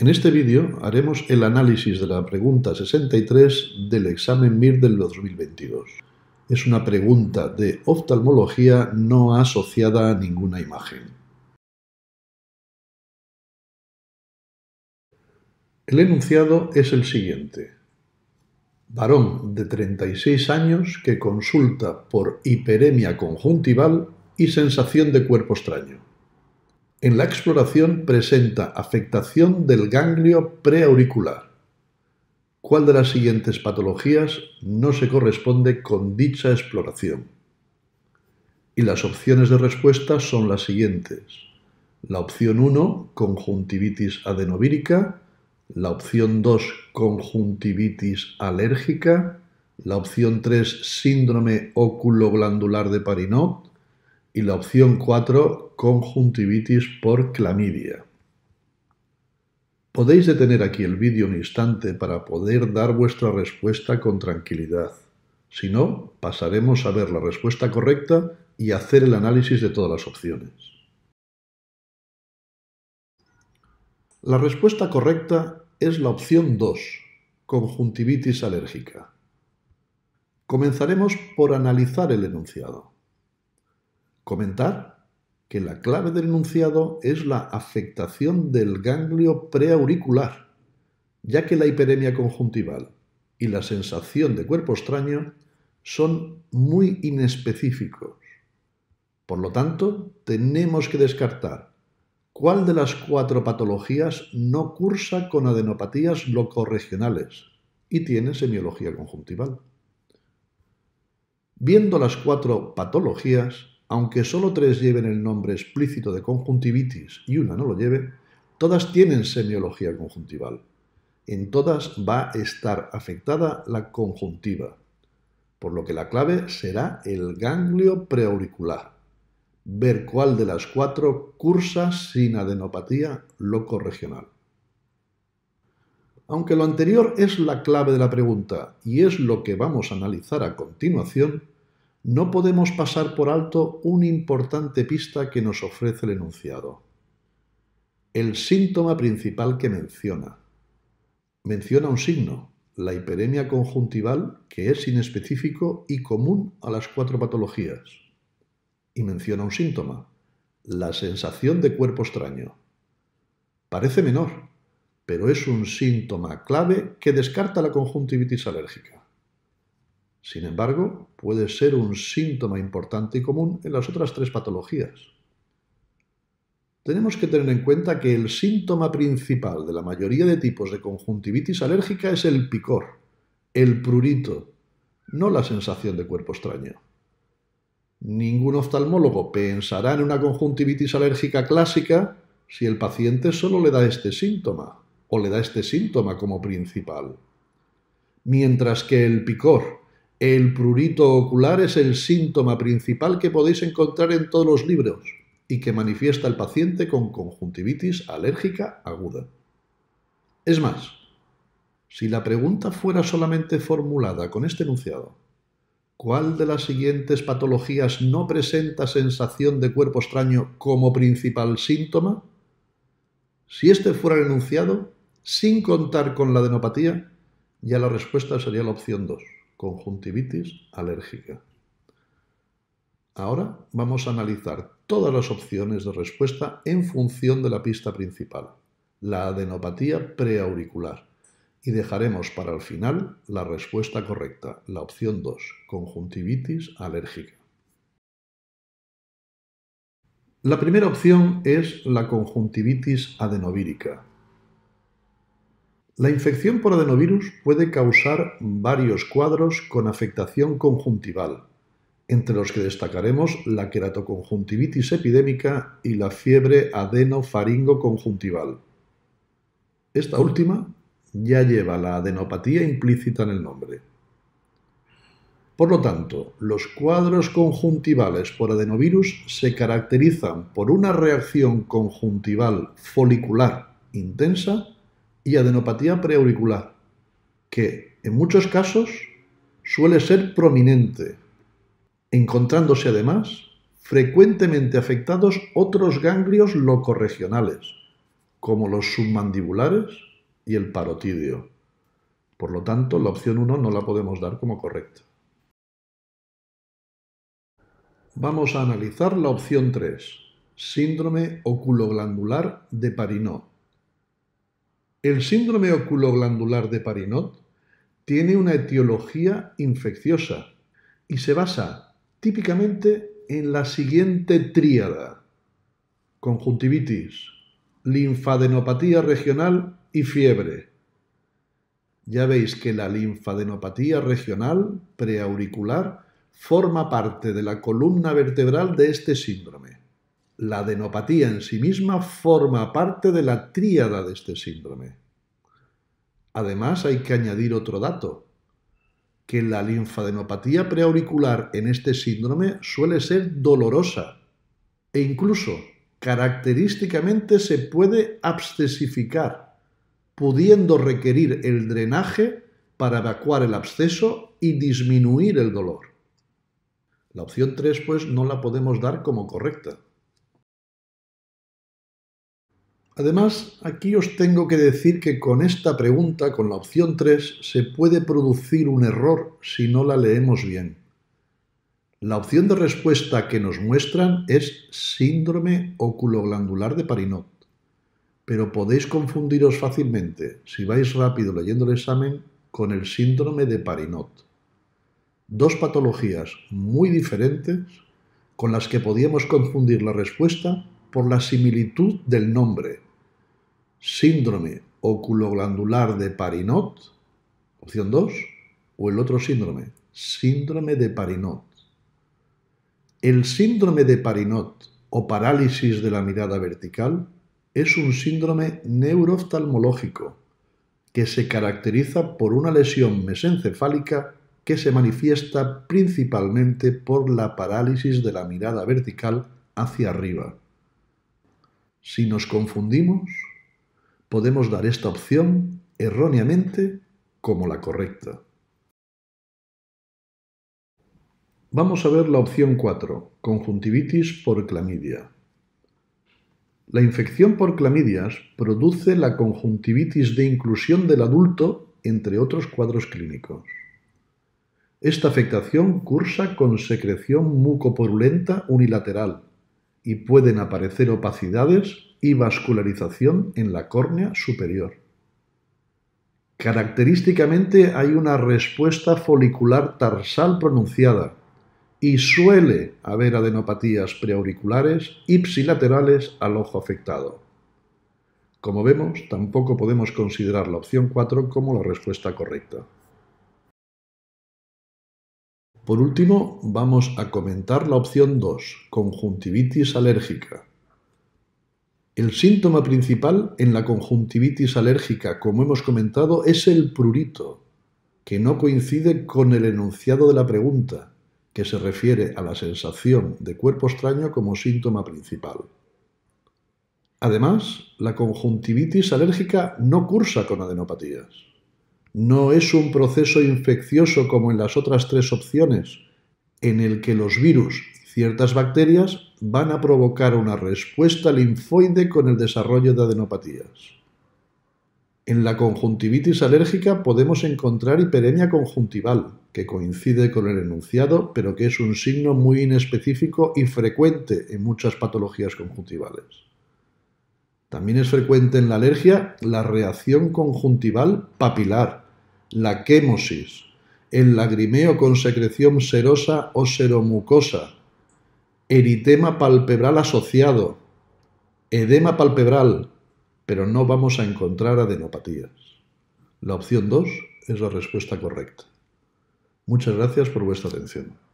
En este vídeo haremos el análisis de la pregunta 63 del examen MIR del 2022. Es una pregunta de oftalmología no asociada a ninguna imagen. El enunciado es el siguiente. Varón de 36 años que consulta por hiperemia conjuntival y sensación de cuerpo extraño en la exploración presenta afectación del ganglio preauricular. ¿Cuál de las siguientes patologías no se corresponde con dicha exploración? Y las opciones de respuesta son las siguientes. La opción 1, conjuntivitis adenovírica, la opción 2, conjuntivitis alérgica, la opción 3, síndrome oculoglandular de Parinot, y la opción 4, conjuntivitis por clamidia. Podéis detener aquí el vídeo un instante para poder dar vuestra respuesta con tranquilidad. Si no, pasaremos a ver la respuesta correcta y hacer el análisis de todas las opciones. La respuesta correcta es la opción 2, conjuntivitis alérgica. Comenzaremos por analizar el enunciado. Comentar que la clave del enunciado es la afectación del ganglio preauricular, ya que la hiperemia conjuntival y la sensación de cuerpo extraño son muy inespecíficos. Por lo tanto, tenemos que descartar cuál de las cuatro patologías no cursa con adenopatías locorregionales y tiene semiología conjuntival. Viendo las cuatro patologías, aunque solo tres lleven el nombre explícito de conjuntivitis y una no lo lleve, todas tienen semiología conjuntival. En todas va a estar afectada la conjuntiva, por lo que la clave será el ganglio preauricular. Ver cuál de las cuatro cursa sin adenopatía loco-regional. Aunque lo anterior es la clave de la pregunta y es lo que vamos a analizar a continuación, no podemos pasar por alto una importante pista que nos ofrece el enunciado. El síntoma principal que menciona. Menciona un signo, la hiperemia conjuntival, que es inespecífico y común a las cuatro patologías. Y menciona un síntoma, la sensación de cuerpo extraño. Parece menor, pero es un síntoma clave que descarta la conjuntivitis alérgica. Sin embargo, puede ser un síntoma importante y común en las otras tres patologías. Tenemos que tener en cuenta que el síntoma principal de la mayoría de tipos de conjuntivitis alérgica es el picor, el prurito, no la sensación de cuerpo extraño. Ningún oftalmólogo pensará en una conjuntivitis alérgica clásica si el paciente solo le da este síntoma o le da este síntoma como principal. Mientras que el picor, el prurito ocular es el síntoma principal que podéis encontrar en todos los libros y que manifiesta el paciente con conjuntivitis alérgica aguda. Es más, si la pregunta fuera solamente formulada con este enunciado, ¿cuál de las siguientes patologías no presenta sensación de cuerpo extraño como principal síntoma? Si este fuera el enunciado, sin contar con la adenopatía, ya la respuesta sería la opción 2 conjuntivitis alérgica. Ahora vamos a analizar todas las opciones de respuesta en función de la pista principal, la adenopatía preauricular, y dejaremos para el final la respuesta correcta, la opción 2, conjuntivitis alérgica. La primera opción es la conjuntivitis adenovírica, la infección por adenovirus puede causar varios cuadros con afectación conjuntival, entre los que destacaremos la queratoconjuntivitis epidémica y la fiebre adenofaringoconjuntival. Esta última ya lleva la adenopatía implícita en el nombre. Por lo tanto, los cuadros conjuntivales por adenovirus se caracterizan por una reacción conjuntival folicular intensa y adenopatía preauricular, que en muchos casos suele ser prominente, encontrándose además frecuentemente afectados otros ganglios locorregionales, como los submandibulares y el parotidio. Por lo tanto, la opción 1 no la podemos dar como correcta. Vamos a analizar la opción 3, síndrome oculoglandular de Parinot. El síndrome oculoglandular de Parinot tiene una etiología infecciosa y se basa típicamente en la siguiente tríada: conjuntivitis, linfadenopatía regional y fiebre. Ya veis que la linfadenopatía regional preauricular forma parte de la columna vertebral de este síndrome la adenopatía en sí misma forma parte de la tríada de este síndrome. Además, hay que añadir otro dato, que la linfadenopatía preauricular en este síndrome suele ser dolorosa e incluso característicamente se puede abscesificar, pudiendo requerir el drenaje para evacuar el absceso y disminuir el dolor. La opción 3, pues, no la podemos dar como correcta. Además, aquí os tengo que decir que con esta pregunta, con la opción 3, se puede producir un error si no la leemos bien. La opción de respuesta que nos muestran es síndrome oculoglandular de Parinot, pero podéis confundiros fácilmente, si vais rápido leyendo el examen, con el síndrome de Parinot. Dos patologías muy diferentes con las que podíamos confundir la respuesta por la similitud del nombre. Síndrome oculoglandular de Parinot, opción 2, o el otro síndrome, síndrome de Parinot. El síndrome de Parinot o parálisis de la mirada vertical es un síndrome neurooftalmológico que se caracteriza por una lesión mesencefálica que se manifiesta principalmente por la parálisis de la mirada vertical hacia arriba. Si nos confundimos, podemos dar esta opción erróneamente como la correcta. Vamos a ver la opción 4, conjuntivitis por clamidia. La infección por clamidias produce la conjuntivitis de inclusión del adulto, entre otros cuadros clínicos. Esta afectación cursa con secreción mucopurulenta unilateral, y pueden aparecer opacidades y vascularización en la córnea superior. Característicamente hay una respuesta folicular tarsal pronunciada y suele haber adenopatías preauriculares y psilaterales al ojo afectado. Como vemos, tampoco podemos considerar la opción 4 como la respuesta correcta. Por último, vamos a comentar la opción 2, conjuntivitis alérgica. El síntoma principal en la conjuntivitis alérgica, como hemos comentado, es el prurito, que no coincide con el enunciado de la pregunta, que se refiere a la sensación de cuerpo extraño como síntoma principal. Además, la conjuntivitis alérgica no cursa con adenopatías. No es un proceso infeccioso como en las otras tres opciones, en el que los virus y ciertas bacterias van a provocar una respuesta linfoide con el desarrollo de adenopatías. En la conjuntivitis alérgica podemos encontrar hiperemia conjuntival, que coincide con el enunciado, pero que es un signo muy inespecífico y frecuente en muchas patologías conjuntivales. También es frecuente en la alergia la reacción conjuntival papilar, la quemosis, el lagrimeo con secreción serosa o seromucosa, eritema palpebral asociado, edema palpebral, pero no vamos a encontrar adenopatías. La opción 2 es la respuesta correcta. Muchas gracias por vuestra atención.